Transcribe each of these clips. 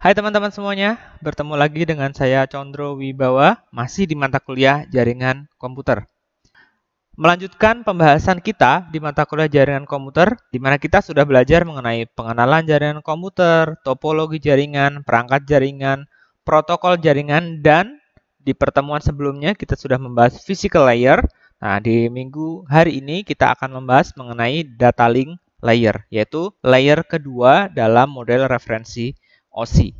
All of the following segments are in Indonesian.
Hai teman-teman semuanya, bertemu lagi dengan saya Condro Wibawa, masih di mata kuliah jaringan komputer. Melanjutkan pembahasan kita di mata kuliah jaringan komputer, di mana kita sudah belajar mengenai pengenalan jaringan komputer, topologi jaringan, perangkat jaringan, protokol jaringan, dan di pertemuan sebelumnya kita sudah membahas physical layer. Nah, di minggu hari ini kita akan membahas mengenai data link layer, yaitu layer kedua dalam model referensi OSI.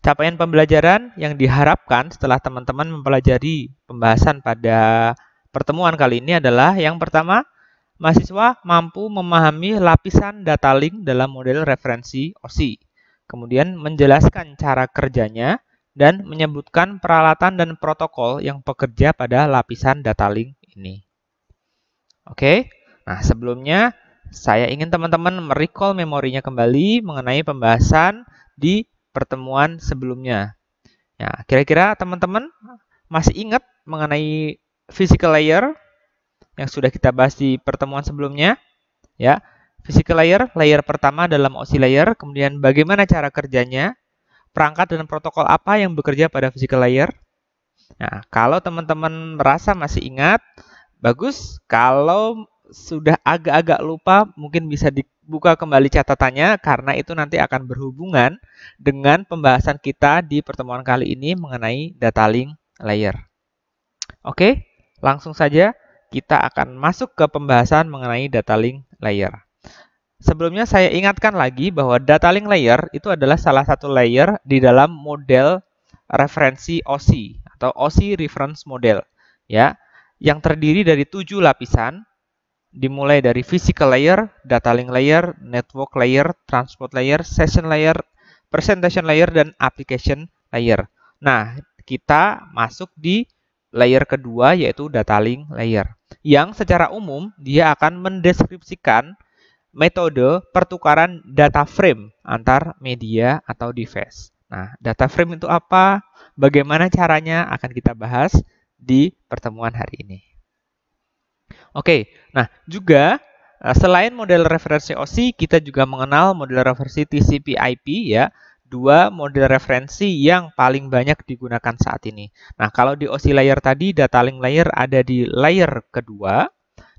Capaian pembelajaran yang diharapkan setelah teman-teman mempelajari pembahasan pada pertemuan kali ini adalah yang pertama, mahasiswa mampu memahami lapisan data link dalam model referensi OSI, kemudian menjelaskan cara kerjanya, dan menyebutkan peralatan dan protokol yang bekerja pada lapisan data link ini. Oke, nah sebelumnya saya ingin teman-teman merecall memorinya kembali mengenai pembahasan di pertemuan sebelumnya. Ya, kira-kira teman-teman masih ingat mengenai physical layer yang sudah kita bahas di pertemuan sebelumnya? Ya, physical layer, layer pertama dalam OSI layer, kemudian bagaimana cara kerjanya, perangkat dan protokol apa yang bekerja pada physical layer. Nah, kalau teman-teman merasa masih ingat, bagus. Kalau sudah agak-agak lupa, mungkin bisa dibuka kembali catatannya karena itu nanti akan berhubungan dengan pembahasan kita di pertemuan kali ini mengenai data link layer. Oke, langsung saja kita akan masuk ke pembahasan mengenai data link layer. Sebelumnya saya ingatkan lagi bahwa data link layer itu adalah salah satu layer di dalam model referensi OSI atau OSI reference model ya yang terdiri dari tujuh lapisan dimulai dari physical layer, data link layer, network layer, transport layer, session layer, presentation layer, dan application layer. Nah, kita masuk di layer kedua yaitu data link layer yang secara umum dia akan mendeskripsikan metode pertukaran data frame antar media atau device. Nah, data frame itu apa? Bagaimana caranya akan kita bahas di pertemuan hari ini. Oke, nah juga eh, selain model referensi OC, kita juga mengenal model referensi TCP/IP ya, dua model referensi yang paling banyak digunakan saat ini. Nah, kalau di OC layer tadi data link layer ada di layer kedua.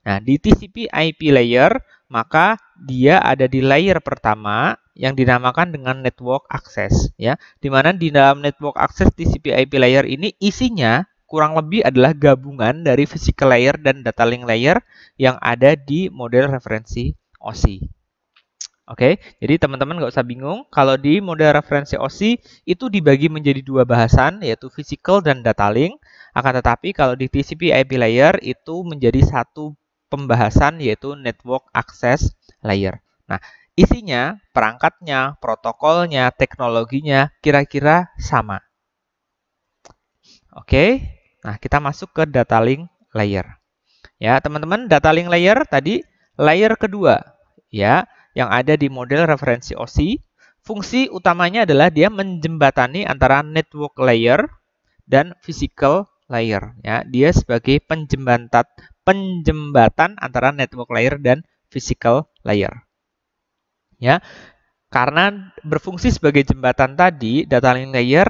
Nah, di TCP/IP layer maka dia ada di layer pertama yang dinamakan dengan network access ya. Dimana di dalam network access TCP/IP layer ini isinya kurang lebih adalah gabungan dari physical layer dan data link layer yang ada di model referensi OSI. Oke, jadi teman-teman nggak usah bingung. Kalau di model referensi OSI itu dibagi menjadi dua bahasan, yaitu physical dan data link. Akan tetapi kalau di TCP IP layer itu menjadi satu pembahasan yaitu network access layer. Nah, isinya, perangkatnya, protokolnya, teknologinya kira-kira sama. Oke, Nah, kita masuk ke data link layer. Ya, teman-teman, data link layer tadi layer kedua ya, yang ada di model referensi OC. Fungsi utamanya adalah dia menjembatani antara network layer dan physical layer ya. Dia sebagai penjembatan penjembatan antara network layer dan physical layer. Ya. Karena berfungsi sebagai jembatan tadi, data link layer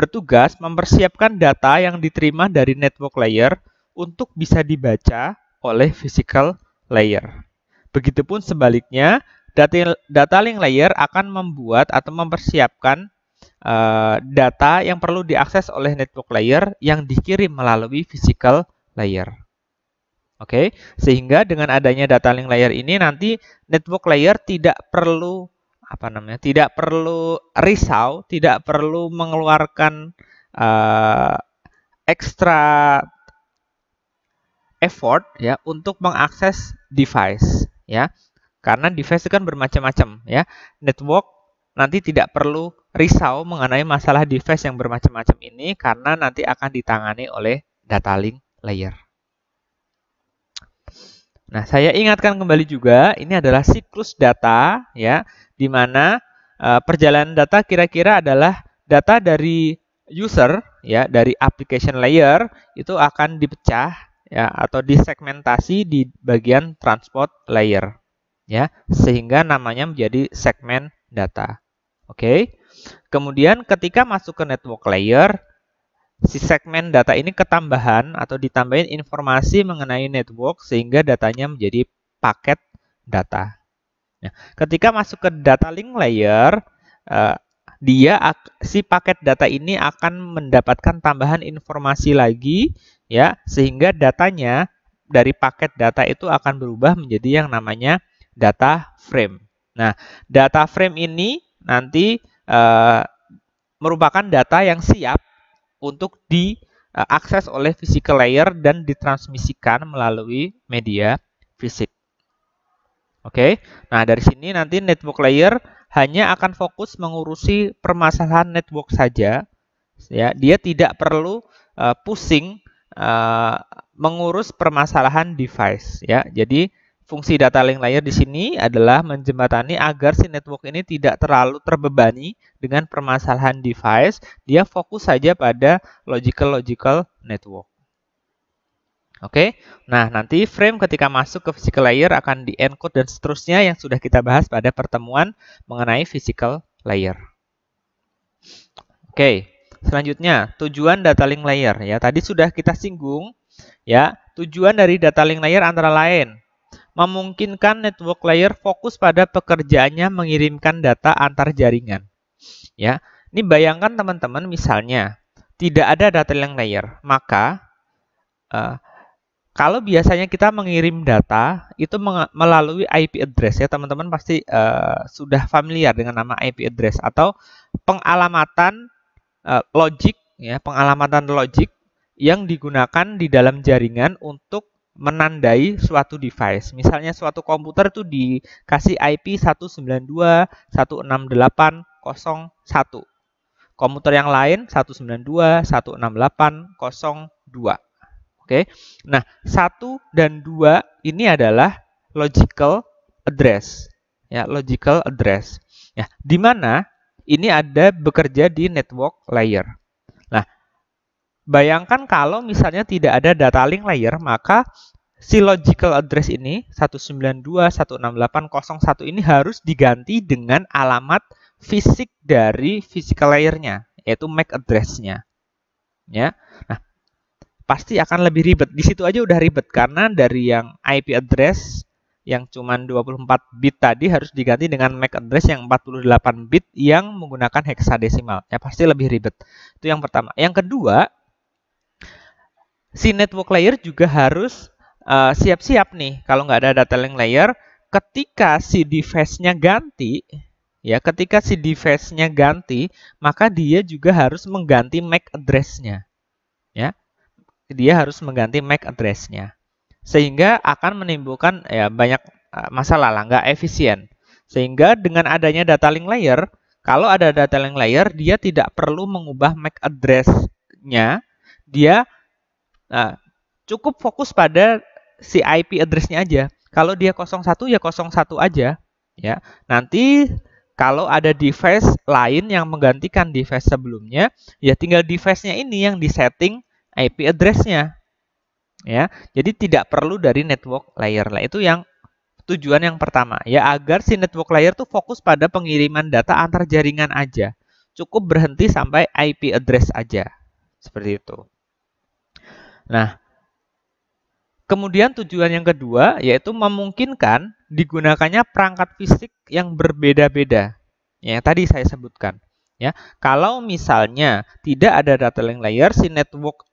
bertugas mempersiapkan data yang diterima dari network layer untuk bisa dibaca oleh physical layer. Begitupun sebaliknya, data, link layer akan membuat atau mempersiapkan uh, data yang perlu diakses oleh network layer yang dikirim melalui physical layer. Oke, okay? sehingga dengan adanya data link layer ini nanti network layer tidak perlu apa namanya tidak perlu risau tidak perlu mengeluarkan uh, ekstra effort ya untuk mengakses device ya karena device itu kan bermacam-macam ya network nanti tidak perlu risau mengenai masalah device yang bermacam-macam ini karena nanti akan ditangani oleh data link layer Nah, saya ingatkan kembali juga, ini adalah siklus data ya di mana eh, perjalanan data kira-kira adalah data dari user ya dari application layer itu akan dipecah ya atau disegmentasi di bagian transport layer ya sehingga namanya menjadi segmen data. Oke. Kemudian ketika masuk ke network layer si segmen data ini ketambahan atau ditambahin informasi mengenai network sehingga datanya menjadi paket data. Ya, ketika masuk ke data link layer, uh, dia si paket data ini akan mendapatkan tambahan informasi lagi, ya, sehingga datanya dari paket data itu akan berubah menjadi yang namanya data frame. Nah, data frame ini nanti uh, merupakan data yang siap untuk diakses eh, oleh physical layer dan ditransmisikan melalui media fisik. Oke, okay? nah dari sini nanti network layer hanya akan fokus mengurusi permasalahan network saja, ya. Dia tidak perlu uh, pusing uh, mengurus permasalahan device, ya. Jadi fungsi data link layer di sini adalah menjembatani agar si network ini tidak terlalu terbebani dengan permasalahan device. Dia fokus saja pada logical logical network. Oke, okay? nah nanti frame ketika masuk ke physical layer akan di-encode dan seterusnya yang sudah kita bahas pada pertemuan mengenai physical layer. Oke, okay. selanjutnya tujuan data link layer ya. Tadi sudah kita singgung ya, tujuan dari data link layer antara lain memungkinkan network layer fokus pada pekerjaannya mengirimkan data antar jaringan. Ya, ini bayangkan teman-teman misalnya tidak ada data link layer, maka uh, kalau biasanya kita mengirim data itu melalui IP address ya teman-teman pasti uh, sudah familiar dengan nama IP address atau pengalamatan uh, eh, logik ya pengalamatan logik yang digunakan di dalam jaringan untuk menandai suatu device. Misalnya suatu komputer itu dikasih IP 192.168.01. Komputer yang lain 192.168.02. Oke. Nah, 1 dan 2 ini adalah logical address. Ya, logical address. Ya, di mana ini ada bekerja di network layer. Nah, bayangkan kalau misalnya tidak ada data link layer, maka si logical address ini 192.168.01 ini harus diganti dengan alamat fisik dari physical layer-nya, yaitu MAC address-nya. Ya. Nah, pasti akan lebih ribet. Di situ aja udah ribet karena dari yang IP address yang cuma 24 bit tadi harus diganti dengan MAC address yang 48 bit yang menggunakan heksadesimal. Ya pasti lebih ribet. Itu yang pertama. Yang kedua, si network layer juga harus eh, siap-siap uh, nih kalau nggak ada data link layer ketika si device-nya ganti ya ketika si device-nya ganti maka dia juga harus mengganti MAC address-nya ya dia harus mengganti MAC address-nya. Sehingga akan menimbulkan ya banyak eh, masalah lah, nggak efisien. Sehingga dengan adanya data link layer, kalau ada data link layer, dia tidak perlu mengubah MAC address-nya, dia nah, cukup fokus pada si IP address-nya aja. Kalau dia 01 ya 01 aja, ya. Nanti kalau ada device lain yang menggantikan device sebelumnya, ya tinggal device-nya ini yang disetting IP addressnya, Ya, jadi tidak perlu dari network layer. Lah itu yang tujuan yang pertama, ya agar si network layer tuh fokus pada pengiriman data antar jaringan aja. Cukup berhenti sampai IP address aja. Seperti itu. Nah, kemudian tujuan yang kedua yaitu memungkinkan digunakannya perangkat fisik yang berbeda-beda. Ya, tadi saya sebutkan. Ya, kalau misalnya tidak ada data link layer, si network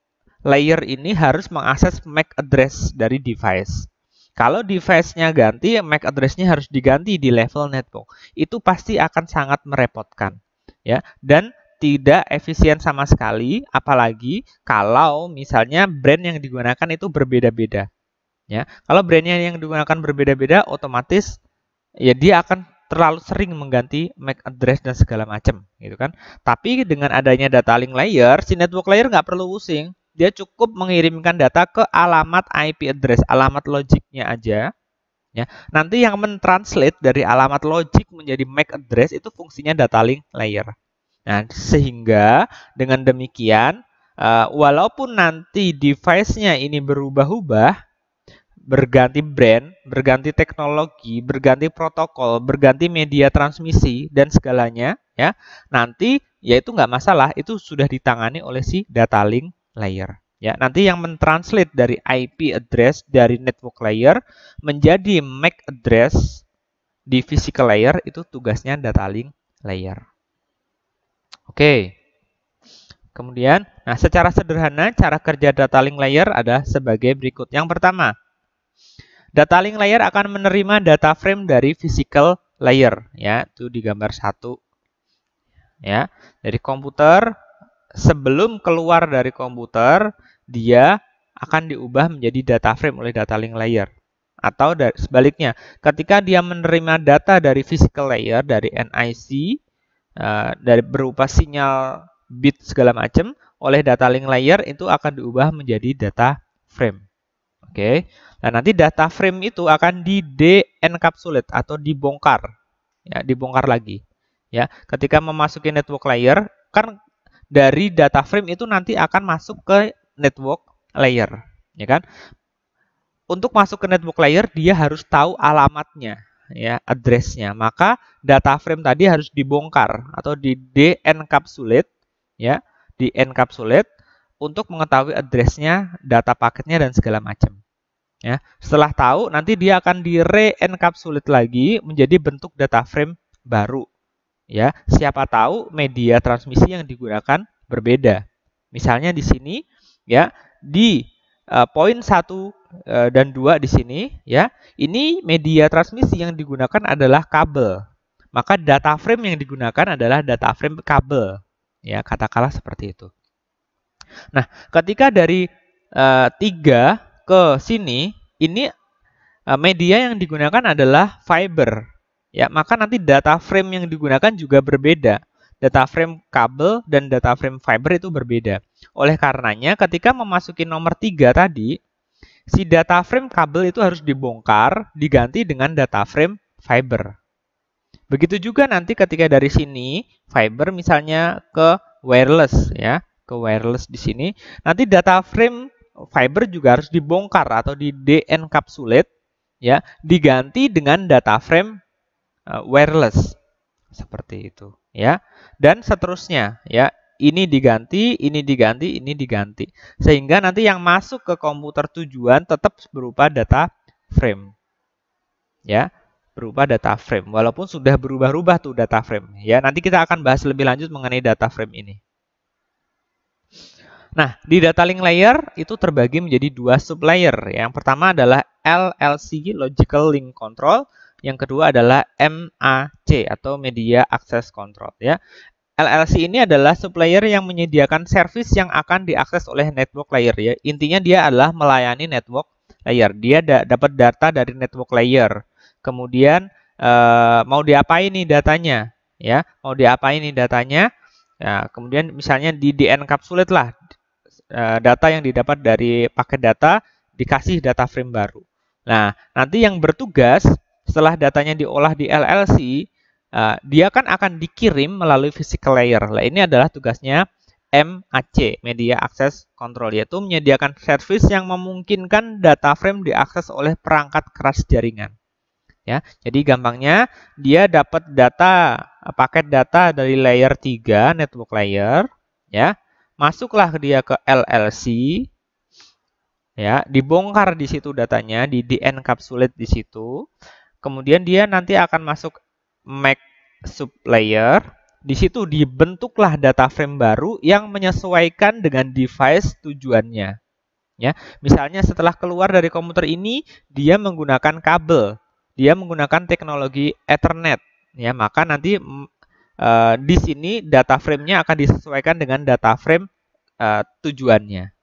layer ini harus mengakses MAC address dari device. Kalau device-nya ganti, MAC address-nya harus diganti di level network. Itu pasti akan sangat merepotkan, ya. Dan tidak efisien sama sekali, apalagi kalau misalnya brand yang digunakan itu berbeda-beda. Ya, kalau brandnya yang digunakan berbeda-beda, otomatis ya dia akan terlalu sering mengganti MAC address dan segala macam, gitu kan? Tapi dengan adanya data link layer, si network layer nggak perlu pusing dia cukup mengirimkan data ke alamat IP address, alamat logiknya aja. Ya. Nanti yang mentranslate dari alamat logik menjadi MAC address itu fungsinya data link layer. Nah, sehingga dengan demikian, eh, walaupun nanti device-nya ini berubah-ubah, berganti brand, berganti teknologi, berganti protokol, berganti media transmisi dan segalanya, ya nanti ya itu nggak masalah, itu sudah ditangani oleh si data link layer. Ya, nanti yang mentranslate dari IP address dari network layer menjadi MAC address di physical layer itu tugasnya data link layer. Oke. Kemudian, nah secara sederhana cara kerja data link layer ada sebagai berikut. Yang pertama, data link layer akan menerima data frame dari physical layer ya, itu di gambar satu, Ya, dari komputer sebelum keluar dari komputer, dia akan diubah menjadi data frame oleh data link layer. Atau sebaliknya, ketika dia menerima data dari physical layer, dari NIC, eh, dari berupa sinyal bit segala macam, oleh data link layer itu akan diubah menjadi data frame. Oke, okay. nah nanti data frame itu akan di de-encapsulate atau dibongkar, ya, dibongkar lagi. Ya, ketika memasuki network layer, kan dari data frame itu nanti akan masuk ke network layer, ya kan? Untuk masuk ke network layer dia harus tahu alamatnya, ya, addressnya. Maka data frame tadi harus dibongkar atau di de-encapsulate, ya, di encapsulate untuk mengetahui addressnya, data paketnya dan segala macam. Ya, setelah tahu nanti dia akan di re-encapsulate lagi menjadi bentuk data frame baru Ya, siapa tahu media transmisi yang digunakan berbeda. Misalnya di sini ya, di uh, poin 1 uh, eh, dan 2 di sini ya, ini media transmisi yang digunakan adalah kabel. Maka data frame yang digunakan adalah data frame kabel. Ya, katakanlah seperti itu. Nah, ketika dari uh, eh, 3 ke sini ini media yang digunakan adalah fiber ya maka nanti data frame yang digunakan juga berbeda. Data frame kabel dan data frame fiber itu berbeda. Oleh karenanya ketika memasuki nomor 3 tadi, si data frame kabel itu harus dibongkar diganti dengan data frame fiber. Begitu juga nanti ketika dari sini fiber misalnya ke wireless ya, ke wireless di sini, nanti data frame fiber juga harus dibongkar atau di encapsulate ya, diganti dengan data frame Eh, wireless seperti itu ya dan seterusnya ya ini diganti ini diganti ini diganti sehingga nanti yang masuk ke komputer tujuan tetap berupa data frame ya berupa data frame walaupun sudah berubah-ubah tuh data frame ya nanti kita akan bahas lebih lanjut mengenai data frame ini Nah, di data link layer itu terbagi menjadi dua sub layer. Yang pertama adalah LLC, Logical Link Control, yang kedua adalah MAC atau Media Access Control ya. LLC ini adalah supplier yang menyediakan service yang akan diakses oleh network layer ya. Intinya dia adalah melayani network layer. Dia da dapat data dari network layer. Kemudian eh, mau diapain nih datanya ya? Mau diapain nih datanya? Nah, kemudian misalnya di Capsulet lah eh, data yang didapat dari paket data dikasih data frame baru. Nah, nanti yang bertugas setelah datanya diolah di LLC, eh, dia kan akan dikirim melalui physical layer. Nah, ini adalah tugasnya MAC, Media Access Control, yaitu menyediakan service yang memungkinkan data frame diakses oleh perangkat keras jaringan. Ya, jadi gampangnya dia dapat data eh, paket data dari layer 3 network layer ya. Masuklah dia ke LLC ya, dibongkar di situ datanya, di encapsulate di situ. Kemudian dia nanti akan masuk Mac sub layer. Di situ dibentuklah data frame baru yang menyesuaikan dengan device tujuannya. Ya, misalnya setelah keluar dari komputer ini, dia menggunakan kabel, dia menggunakan teknologi Ethernet. Ya, maka nanti uh, di sini data frame-nya akan disesuaikan dengan data frame uh, tujuannya.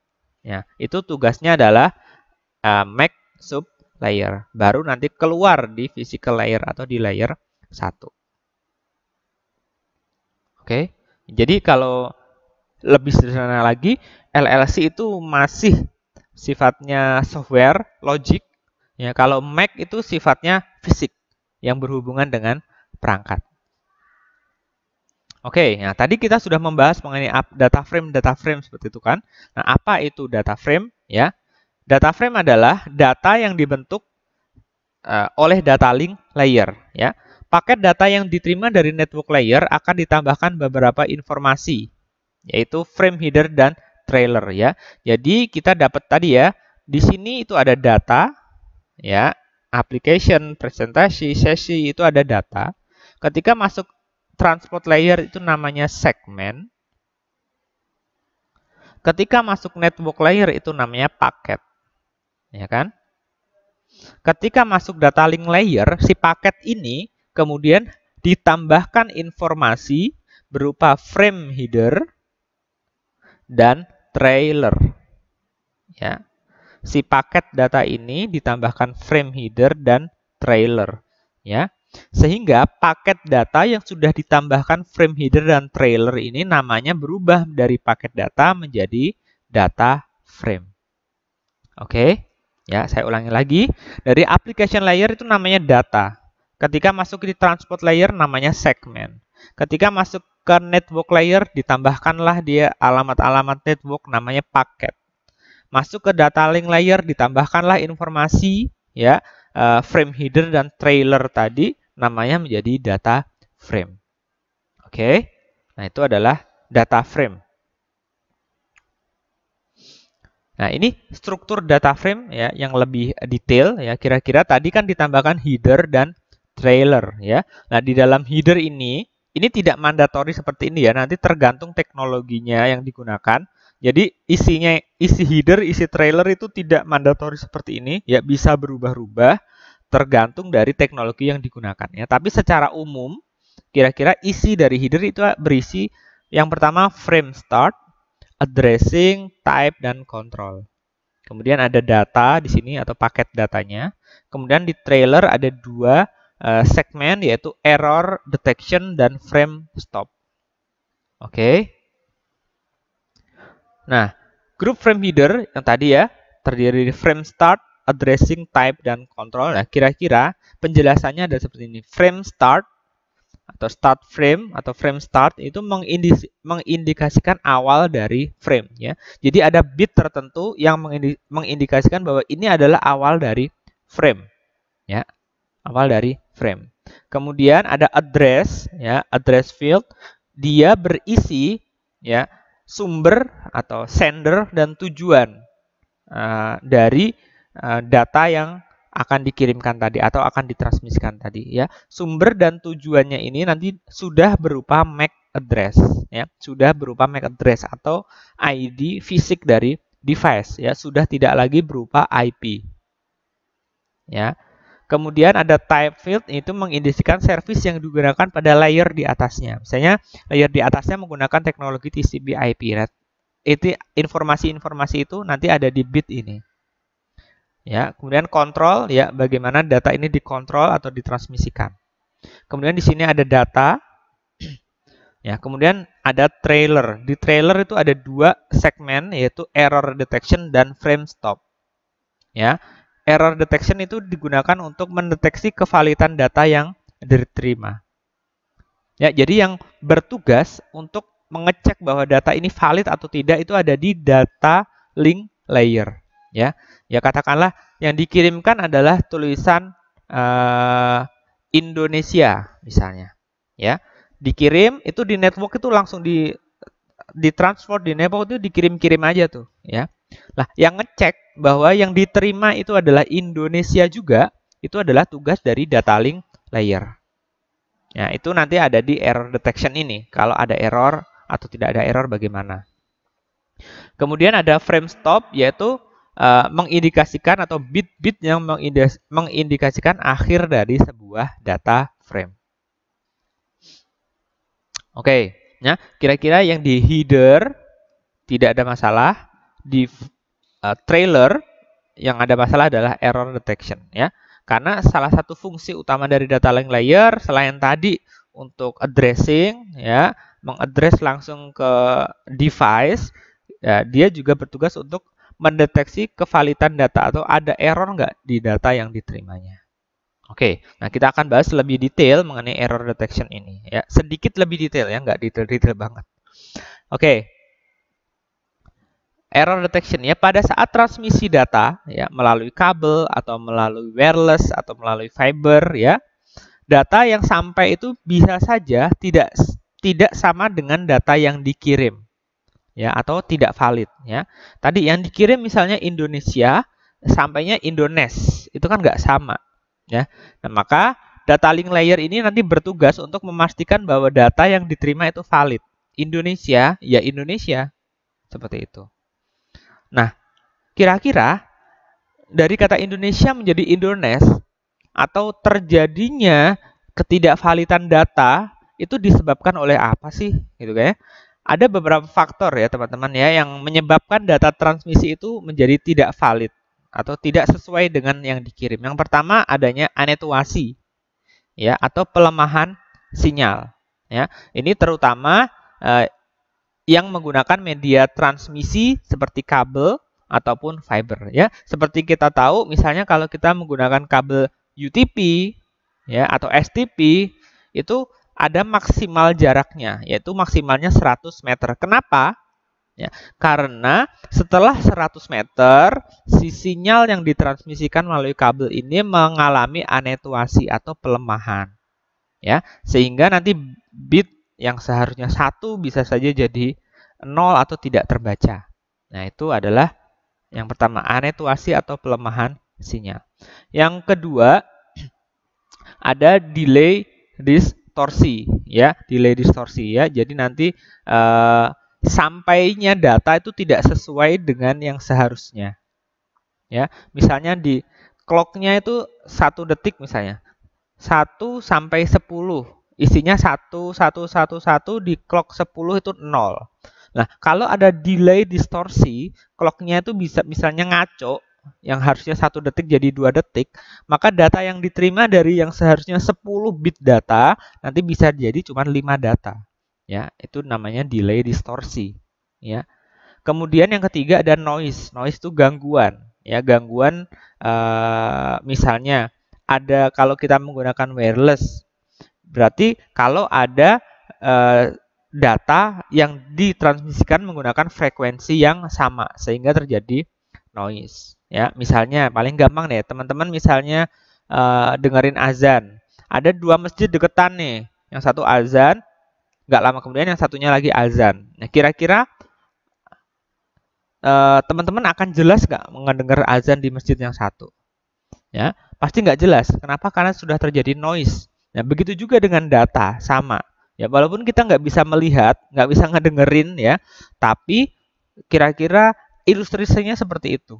Ya, itu tugasnya adalah uh, Mac sub layer. Baru nanti keluar di physical layer atau di layer 1. Oke, jadi kalau lebih sederhana lagi, LLC itu masih sifatnya software, logic. Ya, kalau Mac itu sifatnya fisik yang berhubungan dengan perangkat. Oke, nah tadi kita sudah membahas mengenai data frame, data frame seperti itu kan. Nah, apa itu data frame? Ya, Data frame adalah data yang dibentuk uh, oleh data link layer. Ya, paket data yang diterima dari network layer akan ditambahkan beberapa informasi, yaitu frame header dan trailer. Ya, jadi kita dapat tadi ya, di sini itu ada data, ya, application, presentasi, sesi itu ada data. Ketika masuk transport layer itu namanya segmen. Ketika masuk network layer itu namanya paket ya kan? Ketika masuk data link layer, si paket ini kemudian ditambahkan informasi berupa frame header dan trailer. Ya. Si paket data ini ditambahkan frame header dan trailer, ya. Sehingga paket data yang sudah ditambahkan frame header dan trailer ini namanya berubah dari paket data menjadi data frame. Oke. Okay? Ya, saya ulangi lagi. Dari application layer itu namanya data. Ketika masuk di transport layer namanya segmen. Ketika masuk ke network layer ditambahkanlah dia alamat-alamat network namanya paket. Masuk ke data link layer ditambahkanlah informasi ya, eh, frame header dan trailer tadi namanya menjadi data frame. Oke. Nah, itu adalah data frame. Nah, ini struktur data frame ya yang lebih detail ya. Kira-kira tadi kan ditambahkan header dan trailer ya. Nah, di dalam header ini ini tidak mandatori seperti ini ya. Nanti tergantung teknologinya yang digunakan. Jadi isinya isi header, isi trailer itu tidak mandatori seperti ini ya, bisa berubah-ubah tergantung dari teknologi yang digunakan ya. Tapi secara umum kira-kira isi dari header itu berisi yang pertama frame start addressing, type, dan control. Kemudian ada data di sini atau paket datanya. Kemudian di trailer ada dua eh, segmen yaitu error detection dan frame stop. Oke. Okay. Nah, group frame header yang tadi ya terdiri dari frame start, addressing type dan control. Nah, kira-kira penjelasannya ada seperti ini. Frame start atau start frame atau frame start itu mengindikasikan awal dari frame ya. Jadi ada bit tertentu yang mengindikasikan bahwa ini adalah awal dari frame ya. Awal dari frame. Kemudian ada address ya, address field dia berisi ya sumber atau sender dan tujuan uh, dari uh, data yang akan dikirimkan tadi atau akan ditransmisikan tadi ya. Sumber dan tujuannya ini nanti sudah berupa MAC address ya, sudah berupa MAC address atau ID fisik dari device ya, sudah tidak lagi berupa IP. Ya. Kemudian ada type field itu mengindikasikan service yang digunakan pada layer di atasnya. Misalnya layer di atasnya menggunakan teknologi TCP/IP. ya. itu informasi-informasi itu nanti ada di bit ini Ya, kemudian kontrol ya bagaimana data ini dikontrol atau ditransmisikan. Kemudian di sini ada data. Ya, kemudian ada trailer. Di trailer itu ada dua segmen yaitu error detection dan frame stop. Ya. Error detection itu digunakan untuk mendeteksi kevalitan data yang diterima. Ya, jadi yang bertugas untuk mengecek bahwa data ini valid atau tidak itu ada di data link layer ya. Ya katakanlah yang dikirimkan adalah tulisan uh, Indonesia misalnya, ya. Dikirim itu di network itu langsung di di transport di network itu dikirim-kirim aja tuh, ya. lah yang ngecek bahwa yang diterima itu adalah Indonesia juga itu adalah tugas dari data link layer. Ya, itu nanti ada di error detection ini. Kalau ada error atau tidak ada error bagaimana? Kemudian ada frame stop yaitu Eh, mengindikasikan atau bit-bit yang mengindikasikan akhir dari sebuah data frame. Oke, okay, ya kira-kira yang di header tidak ada masalah, di uh, trailer yang ada masalah adalah error detection ya. Karena salah satu fungsi utama dari data link layer selain tadi untuk addressing ya, mengaddress langsung ke device, ya, dia juga bertugas untuk mendeteksi kevalitan data atau ada error nggak di data yang diterimanya. Oke, nah kita akan bahas lebih detail mengenai error detection ini. ya Sedikit lebih detail ya, nggak detail-detail banget. Oke, error detection ya pada saat transmisi data ya melalui kabel atau melalui wireless atau melalui fiber ya data yang sampai itu bisa saja tidak tidak sama dengan data yang dikirim ya atau tidak valid ya. Tadi yang dikirim misalnya Indonesia sampainya Indonesia itu kan nggak sama ya. Nah, maka data link layer ini nanti bertugas untuk memastikan bahwa data yang diterima itu valid. Indonesia ya Indonesia seperti itu. Nah, kira-kira dari kata Indonesia menjadi Indones atau terjadinya ketidakvalidan data itu disebabkan oleh apa sih gitu kan ya? ada beberapa faktor ya teman-teman ya yang menyebabkan data transmisi itu menjadi tidak valid atau tidak sesuai dengan yang dikirim. Yang pertama adanya anetuasi ya atau pelemahan sinyal ya. Ini terutama eh, yang menggunakan media transmisi seperti kabel ataupun fiber ya. Seperti kita tahu misalnya kalau kita menggunakan kabel UTP ya atau STP itu ada maksimal jaraknya, yaitu maksimalnya 100 meter. Kenapa? Ya, karena setelah 100 meter, si sinyal yang ditransmisikan melalui kabel ini mengalami anetuasi atau pelemahan. Ya, sehingga nanti bit yang seharusnya satu bisa saja jadi nol atau tidak terbaca. Nah, itu adalah yang pertama anetuasi atau pelemahan sinyal. Yang kedua ada delay disk distorsi ya, delay distorsi ya. Jadi nanti uh, sampainya data itu tidak sesuai dengan yang seharusnya. Ya, misalnya di clocknya itu satu detik misalnya. satu sampai sepuluh, Isinya satu satu satu satu di clock 10 itu nol. Nah, kalau ada delay distorsi, clocknya itu bisa misalnya ngaco yang harusnya satu detik jadi dua detik, maka data yang diterima dari yang seharusnya 10 bit data nanti bisa jadi cuma 5 data. Ya, itu namanya delay distorsi, ya. Kemudian yang ketiga ada noise. Noise itu gangguan, ya, gangguan eh, misalnya ada kalau kita menggunakan wireless. Berarti kalau ada eh, data yang ditransmisikan menggunakan frekuensi yang sama sehingga terjadi noise ya misalnya paling gampang deh teman-teman misalnya uh, dengerin azan ada dua masjid deketan nih yang satu azan nggak lama kemudian yang satunya lagi azan nah kira-kira teman eh, teman-teman akan jelas nggak mendengar azan di masjid yang satu ya pasti nggak jelas kenapa karena sudah terjadi noise nah begitu juga dengan data sama ya walaupun kita nggak bisa melihat nggak bisa ngedengerin ya tapi kira-kira ilustrasinya seperti itu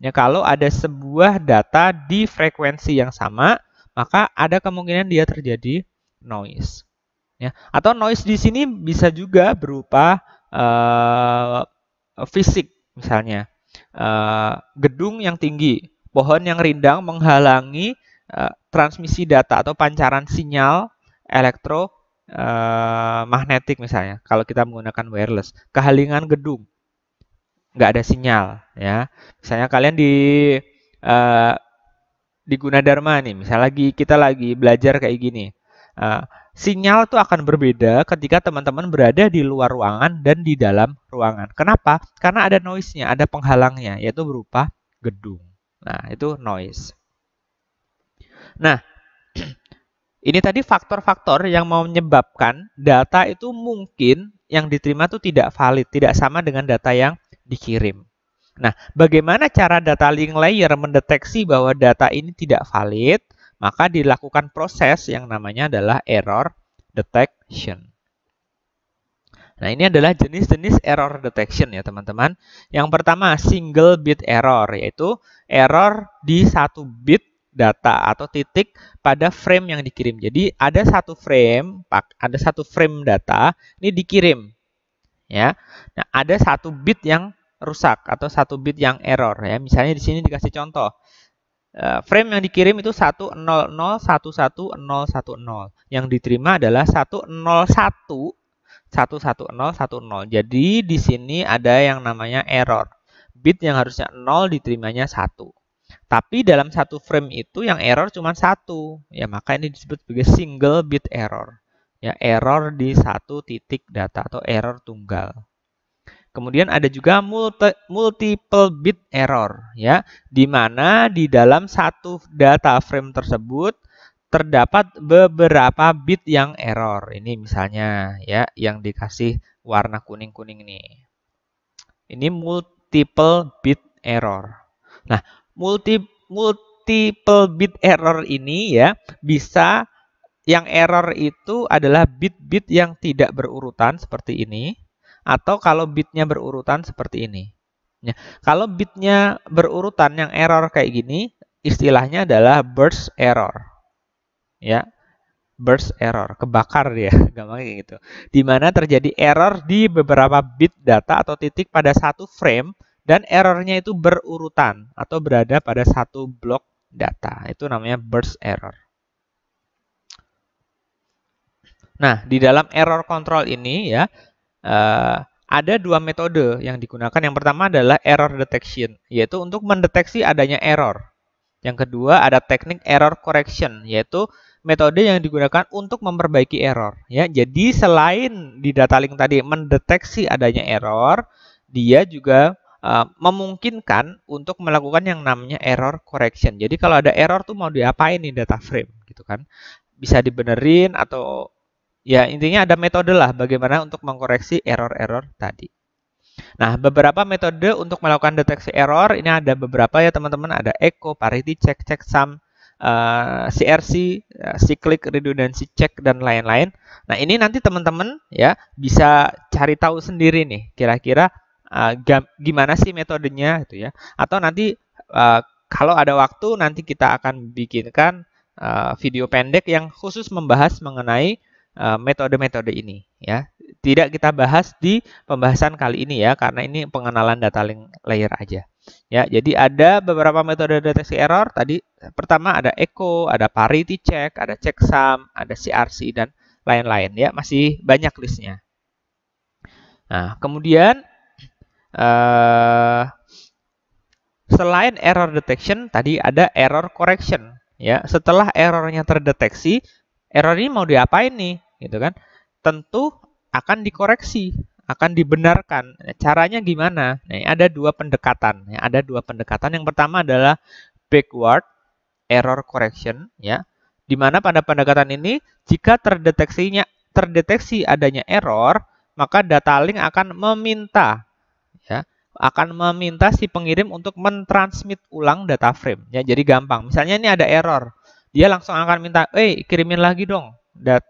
Ya, kalau ada sebuah data di frekuensi yang sama, maka ada kemungkinan dia terjadi noise. Ya, atau noise di sini bisa juga berupa uh, fisik misalnya. Uh, gedung yang tinggi, pohon yang rindang menghalangi uh, transmisi data atau pancaran sinyal elektromagnetik misalnya kalau kita menggunakan wireless. Kehalingan gedung nggak ada sinyal ya misalnya kalian di uh, di Gunadarma nih misalnya lagi kita lagi belajar kayak gini uh, sinyal tuh akan berbeda ketika teman-teman berada di luar ruangan dan di dalam ruangan kenapa karena ada noise-nya ada penghalangnya yaitu berupa gedung nah itu noise nah ini tadi faktor-faktor yang mau menyebabkan data itu mungkin yang diterima itu tidak valid, tidak sama dengan data yang dikirim. Nah, bagaimana cara data link layer mendeteksi bahwa data ini tidak valid? Maka dilakukan proses yang namanya adalah error detection. Nah, ini adalah jenis-jenis error detection ya, teman-teman. Yang pertama, single bit error, yaitu error di satu bit data atau titik pada frame yang dikirim. Jadi, ada satu frame, ada satu frame data, ini dikirim. Ya. Nah, ada satu bit yang rusak atau satu bit yang error ya. Misalnya di sini dikasih contoh. Eh, frame yang dikirim itu nol Yang diterima adalah nol Jadi di sini ada yang namanya error. Bit yang harusnya 0 diterimanya 1. Tapi dalam satu frame itu yang error cuma satu. Ya maka ini disebut sebagai single bit error. Ya error di satu titik data atau error tunggal. Kemudian ada juga multi, multiple bit error ya, di mana di dalam satu data frame tersebut terdapat beberapa bit yang error. Ini misalnya ya yang dikasih warna kuning-kuning ini. Ini multiple bit error. Nah, multi multiple bit error ini ya bisa yang error itu adalah bit-bit yang tidak berurutan seperti ini atau kalau bitnya berurutan seperti ini. Ya. Kalau bitnya berurutan yang error kayak gini, istilahnya adalah burst error. Ya, burst error, kebakar dia, gampangnya kayak gitu. dimana terjadi error di beberapa bit data atau titik pada satu frame dan errornya itu berurutan atau berada pada satu blok data. Itu namanya burst error. Nah, di dalam error control ini ya, Eh, ada dua metode yang digunakan. Yang pertama adalah error detection, yaitu untuk mendeteksi adanya error. Yang kedua ada teknik error correction, yaitu metode yang digunakan untuk memperbaiki error. Ya, jadi selain di data link tadi mendeteksi adanya error, dia juga uh, memungkinkan untuk melakukan yang namanya error correction. Jadi kalau ada error tuh mau diapain nih data frame, gitu kan? Bisa dibenerin atau ya intinya ada metode lah bagaimana untuk mengkoreksi error-error tadi. Nah, beberapa metode untuk melakukan deteksi error ini ada beberapa ya teman-teman, ada echo, parity check, checksum, uh, eh, CRC, uh, eh, cyclic redundancy check dan lain-lain. Nah, ini nanti teman-teman ya bisa cari tahu sendiri nih kira-kira uh, gimana sih metodenya gitu ya. Atau nanti uh, kalau ada waktu nanti kita akan bikinkan uh, video pendek yang khusus membahas mengenai Eh, metode-metode ini ya. Tidak kita bahas di pembahasan kali ini ya karena ini pengenalan data layer aja. Ya, jadi ada beberapa metode deteksi error tadi pertama ada echo, ada parity check, ada checksum, ada CRC dan lain-lain ya, masih banyak listnya. Nah, kemudian eh, selain error detection tadi ada error correction ya. Setelah errornya terdeteksi, error ini mau diapain nih gitu kan tentu akan dikoreksi akan dibenarkan caranya gimana nah, ada dua pendekatan ya, ada dua pendekatan yang pertama adalah backward error correction ya di mana pada pendekatan ini jika terdeteksinya terdeteksi adanya error maka data link akan meminta ya akan meminta si pengirim untuk mentransmit ulang data frame ya jadi gampang misalnya ini ada error dia langsung akan minta, eh kirimin lagi dong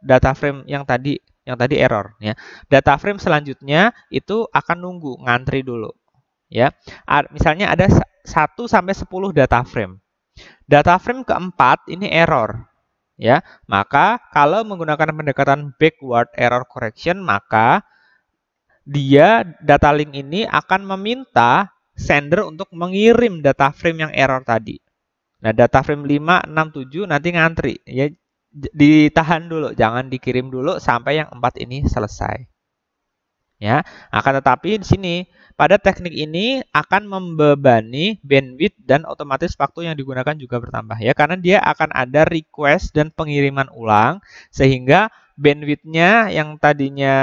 data frame yang tadi yang tadi error ya. Data frame selanjutnya itu akan nunggu ngantri dulu ya. Misalnya ada 1 sampai 10 data frame. Data frame keempat ini error ya. Maka kalau menggunakan pendekatan backward error correction maka dia data link ini akan meminta sender untuk mengirim data frame yang error tadi. Nah, data frame 5, 6, 7 nanti ngantri. Ya, ditahan dulu, jangan dikirim dulu sampai yang 4 ini selesai. Ya, akan tetapi di sini pada teknik ini akan membebani bandwidth dan otomatis waktu yang digunakan juga bertambah ya karena dia akan ada request dan pengiriman ulang sehingga bandwidthnya yang tadinya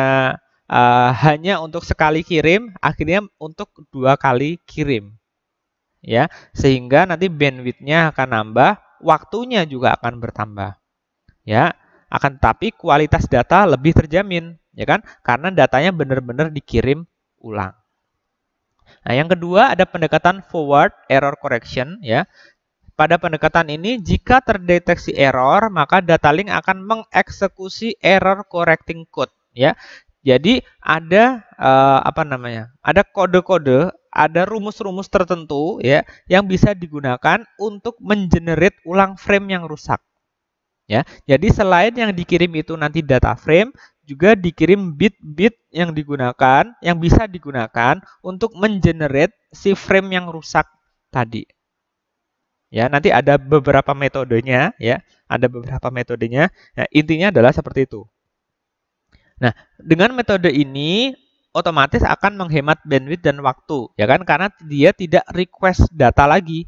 uh, hanya untuk sekali kirim akhirnya untuk dua kali kirim ya sehingga nanti bandwidthnya akan nambah waktunya juga akan bertambah ya akan tapi kualitas data lebih terjamin ya kan karena datanya benar-benar dikirim ulang nah yang kedua ada pendekatan forward error correction ya pada pendekatan ini jika terdeteksi error maka data link akan mengeksekusi error correcting code ya jadi ada uh, apa namanya? Ada kode-kode, ada rumus-rumus tertentu ya yang bisa digunakan untuk mengenerate ulang frame yang rusak. Ya, jadi selain yang dikirim itu nanti data frame, juga dikirim bit-bit yang digunakan, yang bisa digunakan untuk mengenerate si frame yang rusak tadi. Ya, nanti ada beberapa metodenya ya, ada beberapa metodenya. Nah, intinya adalah seperti itu. Nah, dengan metode ini otomatis akan menghemat bandwidth dan waktu, ya kan? Karena dia tidak request data lagi,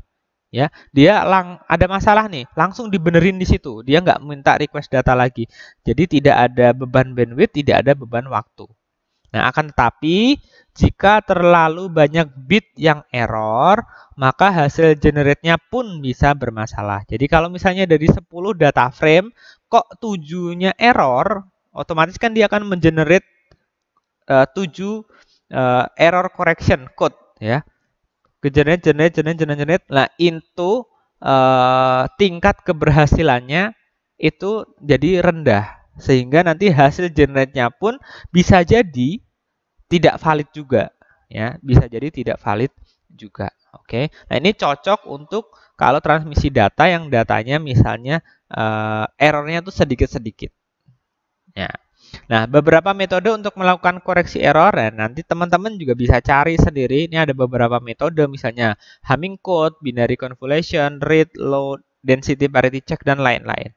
ya. Dia lang ada masalah nih, langsung dibenerin di situ. Dia nggak minta request data lagi. Jadi tidak ada beban bandwidth, tidak ada beban waktu. Nah, akan tetapi jika terlalu banyak bit yang error, maka hasil generate-nya pun bisa bermasalah. Jadi kalau misalnya dari 10 data frame, kok 7-nya error, otomatis kan dia akan mengenerate uh, 7 uh, error correction code ya. Generate, generate, generate, generate, generate. Nah, itu uh, eh, tingkat keberhasilannya itu jadi rendah sehingga nanti hasil generate-nya pun bisa jadi tidak valid juga ya, bisa jadi tidak valid juga. Oke. Nah, ini cocok untuk kalau transmisi data yang datanya misalnya uh, errornya tuh sedikit-sedikit Ya. Nah, beberapa metode untuk melakukan koreksi error dan nanti teman-teman juga bisa cari sendiri. Ini ada beberapa metode misalnya Hamming code, binary convolution, read, load, density parity check dan lain-lain.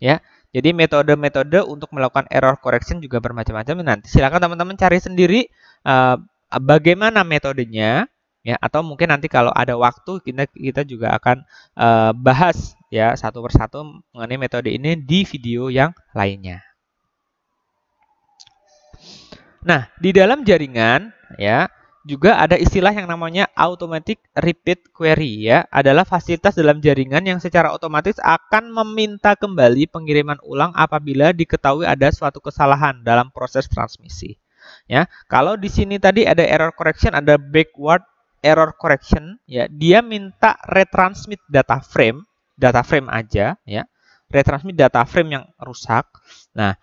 Ya. Jadi metode-metode untuk melakukan error correction juga bermacam-macam. Nanti silakan teman-teman cari sendiri uh, bagaimana metodenya ya atau mungkin nanti kalau ada waktu kita kita juga akan uh, bahas ya satu persatu mengenai metode ini di video yang lainnya. Nah, di dalam jaringan ya juga ada istilah yang namanya automatic repeat query ya, adalah fasilitas dalam jaringan yang secara otomatis akan meminta kembali pengiriman ulang apabila diketahui ada suatu kesalahan dalam proses transmisi. Ya, kalau di sini tadi ada error correction, ada backward error correction ya, dia minta retransmit data frame, data frame aja ya. Retransmit data frame yang rusak. Nah,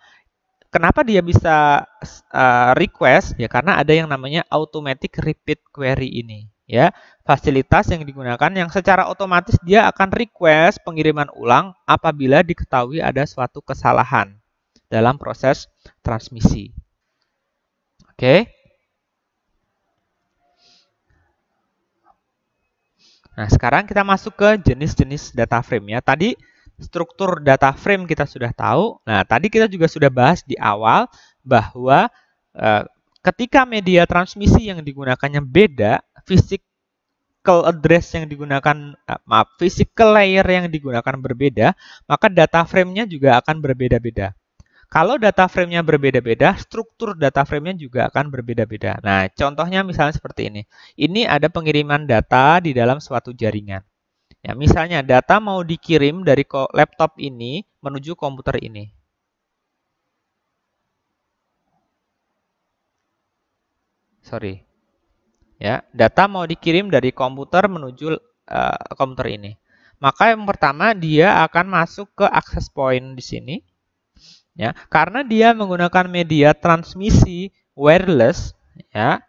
Kenapa dia bisa uh, request? Ya karena ada yang namanya automatic repeat query ini, ya. Fasilitas yang digunakan yang secara otomatis dia akan request pengiriman ulang apabila diketahui ada suatu kesalahan dalam proses transmisi. Oke. Okay. Nah, sekarang kita masuk ke jenis-jenis data frame ya. Tadi struktur data frame kita sudah tahu. Nah, tadi kita juga sudah bahas di awal bahwa e, ketika media transmisi yang digunakannya beda, physical address yang digunakan, eh, maaf, physical layer yang digunakan berbeda, maka data frame-nya juga akan berbeda-beda. Kalau data frame-nya berbeda-beda, struktur data frame-nya juga akan berbeda-beda. Nah, contohnya misalnya seperti ini. Ini ada pengiriman data di dalam suatu jaringan. Ya, misalnya data mau dikirim dari laptop ini menuju komputer ini. Sorry. Ya, data mau dikirim dari komputer menuju uh, komputer ini. Maka yang pertama dia akan masuk ke access point di sini. Ya, karena dia menggunakan media transmisi wireless, ya,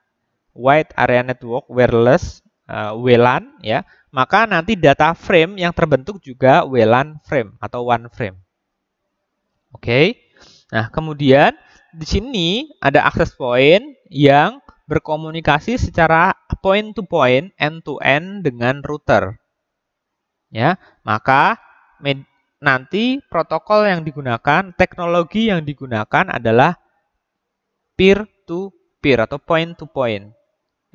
wide area network wireless uh, WLAN, ya maka nanti data frame yang terbentuk juga WLAN frame atau one frame. Oke. Okay? Nah, kemudian di sini ada access point yang berkomunikasi secara point to point end to end dengan router. Ya, maka nanti protokol yang digunakan, teknologi yang digunakan adalah peer to peer atau point to point.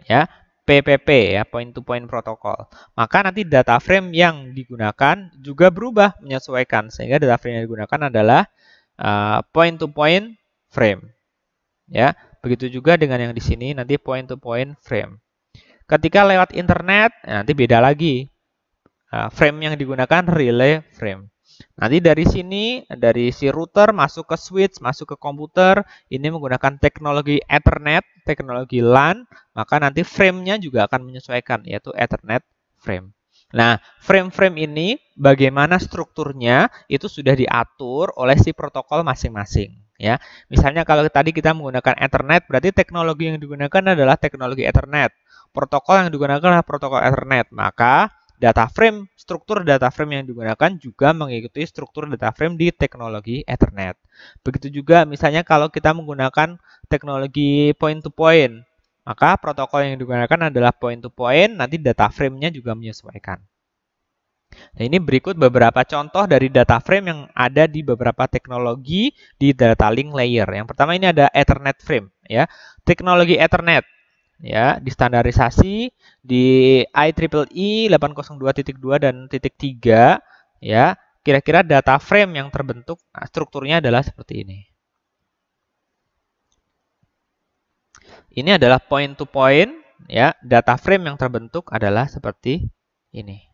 Ya, PPP ya, point to point protokol. Maka nanti data frame yang digunakan juga berubah menyesuaikan sehingga data frame yang digunakan adalah uh, point to point frame. Ya, begitu juga dengan yang di sini nanti point to point frame. Ketika lewat internet ya, nanti beda lagi. Uh, frame yang digunakan relay frame. Nanti dari sini, dari si router masuk ke switch, masuk ke komputer, ini menggunakan teknologi Ethernet, teknologi LAN, maka nanti framenya juga akan menyesuaikan, yaitu Ethernet frame. Nah, frame-frame ini bagaimana strukturnya itu sudah diatur oleh si protokol masing-masing. Ya, misalnya kalau tadi kita menggunakan Ethernet, berarti teknologi yang digunakan adalah teknologi Ethernet. Protokol yang digunakan adalah protokol Ethernet. Maka Data frame, struktur data frame yang digunakan juga mengikuti struktur data frame di teknologi Ethernet. Begitu juga misalnya kalau kita menggunakan teknologi point-to-point, maka protokol yang digunakan adalah point-to-point, -point, nanti data frame-nya juga menyesuaikan. Nah, ini berikut beberapa contoh dari data frame yang ada di beberapa teknologi di data link layer. Yang pertama ini ada Ethernet frame ya. Teknologi Ethernet ya standarisasi di IEEE 802.2 e dan titik tiga, ya kira-kira data frame yang terbentuk nah, strukturnya adalah seperti ini ini adalah point to point ya data frame yang terbentuk adalah seperti ini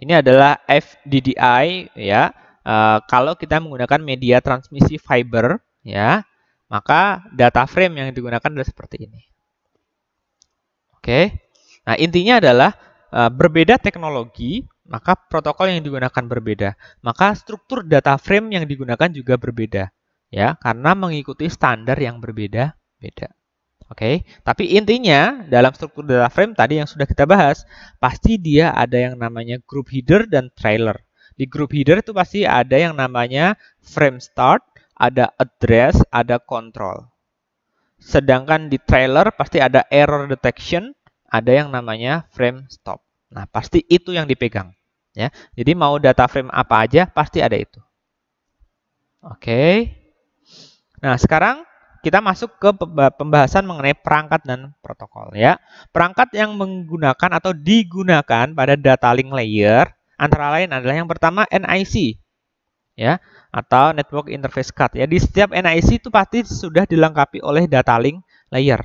ini adalah FDDI ya e, kalau kita menggunakan media transmisi fiber ya maka data frame yang digunakan adalah seperti ini. Oke. Nah, intinya adalah uh, berbeda teknologi, maka protokol yang digunakan berbeda. Maka struktur data frame yang digunakan juga berbeda. Ya, karena mengikuti standar yang berbeda-beda. Oke, okay? tapi intinya dalam struktur data frame tadi yang sudah kita bahas, pasti dia ada yang namanya group header dan trailer. Di group header itu pasti ada yang namanya frame start, ada address, ada control. Sedangkan di trailer pasti ada error detection, ada yang namanya frame stop. Nah, pasti itu yang dipegang. Ya, jadi mau data frame apa aja pasti ada itu. Oke. Okay. Nah, sekarang kita masuk ke pembahasan mengenai perangkat dan protokol ya. Perangkat yang menggunakan atau digunakan pada data link layer antara lain adalah yang pertama NIC ya atau network interface card ya di setiap NIC itu pasti sudah dilengkapi oleh data link layer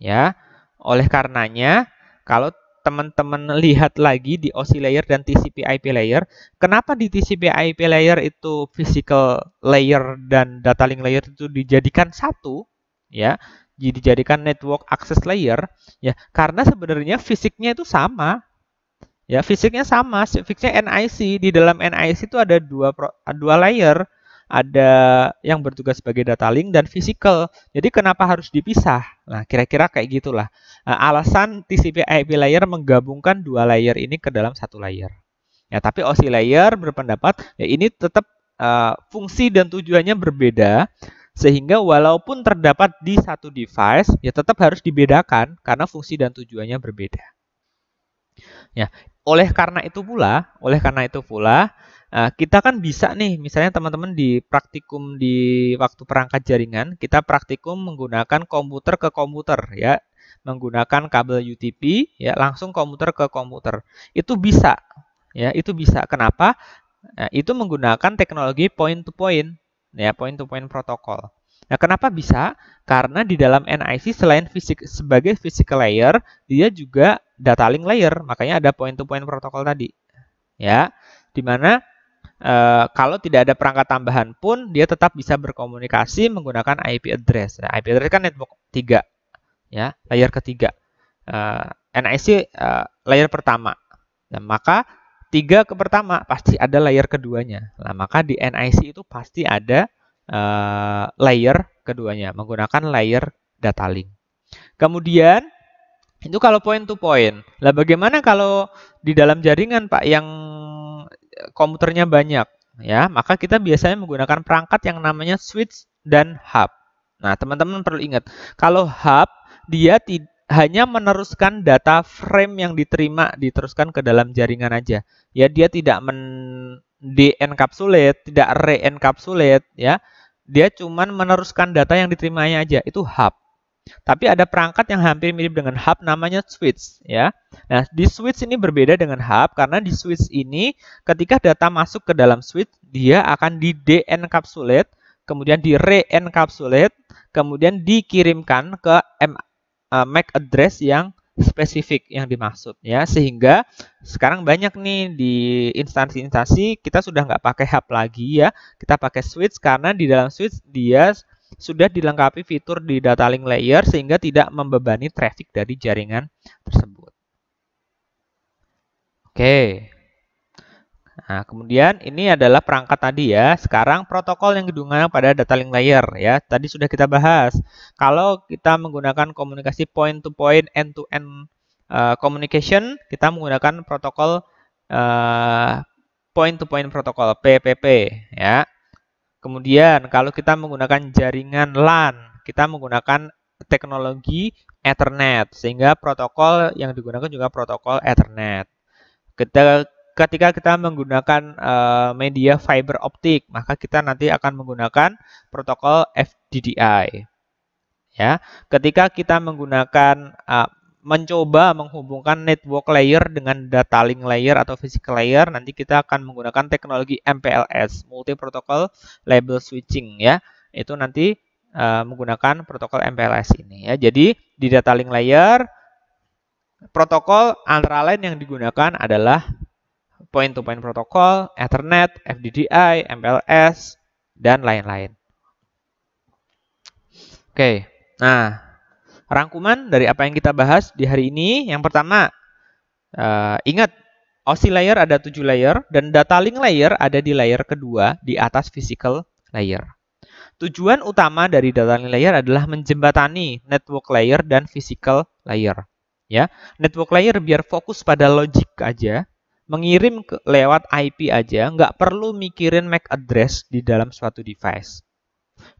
ya oleh karenanya kalau teman-teman lihat lagi di OC layer dan TCP IP layer kenapa di TCP IP layer itu physical layer dan data link layer itu dijadikan satu ya dijadikan network access layer ya karena sebenarnya fisiknya itu sama Ya, fisiknya sama, fisiknya NIC. Di dalam NIC itu ada dua dua layer, ada yang bertugas sebagai data link dan physical. Jadi kenapa harus dipisah? Nah, kira-kira kayak gitulah. Nah, alasan TCP IP layer menggabungkan dua layer ini ke dalam satu layer. Ya, tapi OC layer berpendapat ya ini tetap uh, fungsi dan tujuannya berbeda sehingga walaupun terdapat di satu device ya tetap harus dibedakan karena fungsi dan tujuannya berbeda. Ya, oleh karena itu pula, oleh karena itu pula eh, kita kan bisa nih, misalnya teman-teman di praktikum di waktu perangkat jaringan, kita praktikum menggunakan komputer ke komputer ya, menggunakan kabel UTP ya, langsung komputer ke komputer. Itu bisa. Ya, itu bisa. Kenapa? Nah, itu menggunakan teknologi point to point ya, point to point protokol. Nah, kenapa bisa? Karena di dalam NIC selain fisik sebagai physical layer, dia juga data link layer, makanya ada point to point protokol tadi. Ya, dimana e, eh, kalau tidak ada perangkat tambahan pun dia tetap bisa berkomunikasi menggunakan IP address. Nah, IP address kan network 3 ya, layer ketiga. E, eh, NIC e, eh, layer pertama. Nah, maka tiga ke pertama pasti ada layer keduanya. Nah, maka di NIC itu pasti ada e, layer keduanya menggunakan layer data link. Kemudian itu kalau point to point. Lah bagaimana kalau di dalam jaringan Pak yang eh, komputernya banyak ya, maka kita biasanya menggunakan perangkat yang namanya switch dan hub. Nah, teman-teman perlu ingat, kalau hub dia hanya meneruskan data frame yang diterima diteruskan ke dalam jaringan aja. Ya, dia tidak men tidak re-encapsulate ya. Dia cuman meneruskan data yang diterimanya aja. Itu hub. Tapi ada perangkat yang hampir mirip dengan hub namanya switch ya. Nah, di switch ini berbeda dengan hub karena di switch ini ketika data masuk ke dalam switch dia akan di de-encapsulate, kemudian di re-encapsulate, kemudian dikirimkan ke MAC eh, address yang spesifik yang dimaksud ya sehingga sekarang banyak nih di instansi-instansi kita sudah nggak pakai hub lagi ya kita pakai switch karena di dalam switch dia sudah dilengkapi fitur di data link layer sehingga tidak membebani traffic dari jaringan tersebut. Oke. Nah, kemudian ini adalah perangkat tadi ya. Sekarang protokol yang digunakan pada data link layer ya. Tadi sudah kita bahas. Kalau kita menggunakan komunikasi point to point end to end uh, communication, kita menggunakan protokol uh, point to point protokol PPP ya. Kemudian kalau kita menggunakan jaringan LAN, kita menggunakan teknologi Ethernet sehingga protokol yang digunakan juga protokol Ethernet. ketika kita menggunakan eh, media fiber optik, maka kita nanti akan menggunakan protokol FDDI. Ya, ketika kita menggunakan eh, mencoba menghubungkan network layer dengan data link layer atau physical layer. Nanti kita akan menggunakan teknologi MPLS, Multi Protocol Label Switching ya. Itu nanti uh, menggunakan protokol MPLS ini ya. Jadi di data link layer protokol antara lain yang digunakan adalah point to point protokol, Ethernet, FDDI, MPLS dan lain-lain. Oke. Nah, Rangkuman dari apa yang kita bahas di hari ini, yang pertama, uh, ingat OSI layer ada 7 layer dan data link layer ada di layer kedua di atas physical layer. Tujuan utama dari data link layer adalah menjembatani network layer dan physical layer. Ya, network layer biar fokus pada logic aja, mengirim ke, lewat IP aja, nggak perlu mikirin MAC address di dalam suatu device.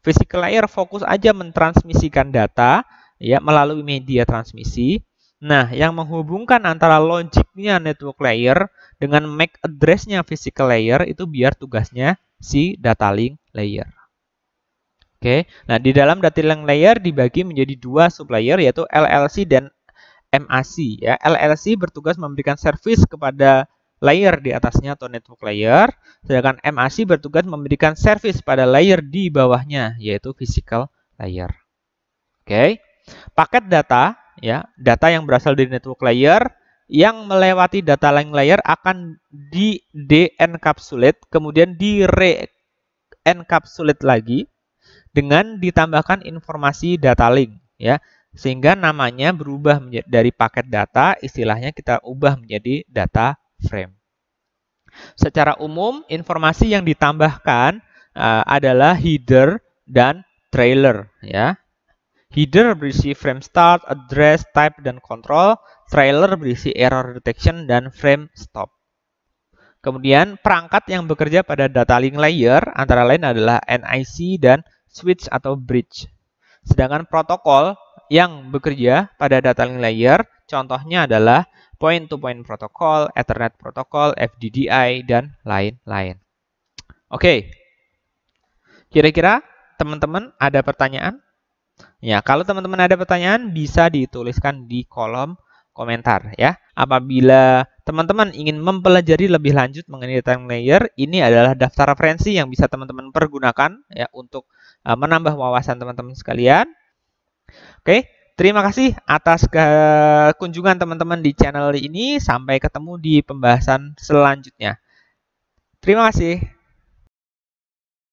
Physical layer fokus aja mentransmisikan data ya melalui media transmisi. Nah, yang menghubungkan antara logiknya network layer dengan MAC address-nya physical layer itu biar tugasnya si data link layer. Oke, nah di dalam data link layer dibagi menjadi dua sub layer yaitu LLC dan MAC ya. LLC bertugas memberikan service kepada layer di atasnya atau network layer, sedangkan MAC bertugas memberikan service pada layer di bawahnya yaitu physical layer. Oke. Okay. Paket data, ya, data yang berasal dari network layer yang melewati data link layer akan di de-encapsulate, kemudian di re-encapsulate lagi dengan ditambahkan informasi data link, ya. Sehingga namanya berubah menjadi, dari paket data, istilahnya kita ubah menjadi data frame. Secara umum, informasi yang ditambahkan uh, adalah header dan trailer, ya. Header berisi frame start, address, type, dan control. Trailer berisi error detection dan frame stop. Kemudian perangkat yang bekerja pada data link layer antara lain adalah NIC dan switch atau bridge. Sedangkan protokol yang bekerja pada data link layer contohnya adalah point-to-point -point protokol, Ethernet protokol, FDDI, dan lain-lain. Oke, kira-kira teman-teman ada pertanyaan? Ya, kalau teman-teman ada pertanyaan bisa dituliskan di kolom komentar ya. Apabila teman-teman ingin mempelajari lebih lanjut mengenai time layer, ini adalah daftar referensi yang bisa teman-teman pergunakan ya untuk eh, menambah wawasan teman-teman sekalian. Oke, terima kasih atas kunjungan teman-teman di channel ini. Sampai ketemu di pembahasan selanjutnya. Terima kasih.